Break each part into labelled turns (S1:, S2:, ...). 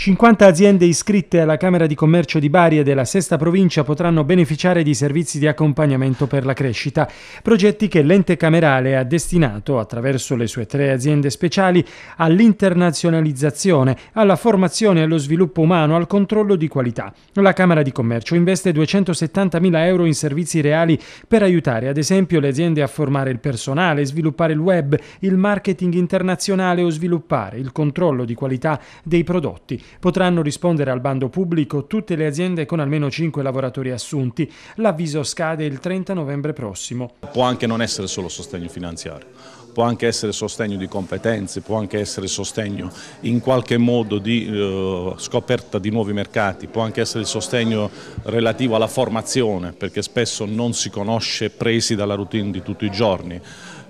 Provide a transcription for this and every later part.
S1: 50 aziende iscritte alla Camera di Commercio di Bari e della Sesta Provincia potranno beneficiare di servizi di accompagnamento per la crescita, progetti che l'ente camerale ha destinato, attraverso le sue tre aziende speciali, all'internazionalizzazione, alla formazione e allo sviluppo umano, al controllo di qualità. La Camera di Commercio investe 270.000 euro in servizi reali per aiutare, ad esempio, le aziende a formare il personale, sviluppare il web, il marketing internazionale o sviluppare il controllo di qualità dei prodotti. Potranno rispondere al bando pubblico tutte le aziende con almeno 5 lavoratori assunti. L'avviso scade il 30 novembre prossimo.
S2: Può anche non essere solo sostegno finanziario può anche essere sostegno di competenze, può anche essere sostegno in qualche modo di eh, scoperta di nuovi mercati, può anche essere il sostegno relativo alla formazione perché spesso non si conosce presi dalla routine di tutti i giorni.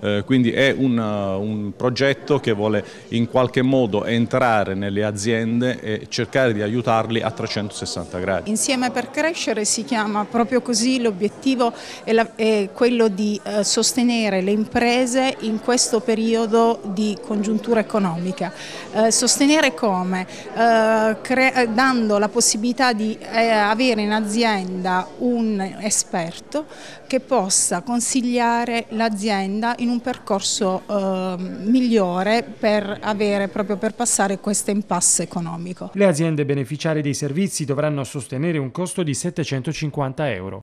S2: Eh, quindi è un, eh, un progetto che vuole in qualche modo entrare nelle aziende e cercare di aiutarli a 360 gradi.
S3: Insieme per crescere si chiama proprio così, l'obiettivo è, è, quello di eh, sostenere le imprese in questo questo periodo di congiuntura economica. Eh, sostenere come? Eh, eh, dando la possibilità di eh, avere in azienda un esperto che possa consigliare l'azienda in un percorso ehm, migliore per, avere, per passare questo impasse economico.
S1: Le aziende beneficiarie dei servizi dovranno sostenere un costo di 750 euro.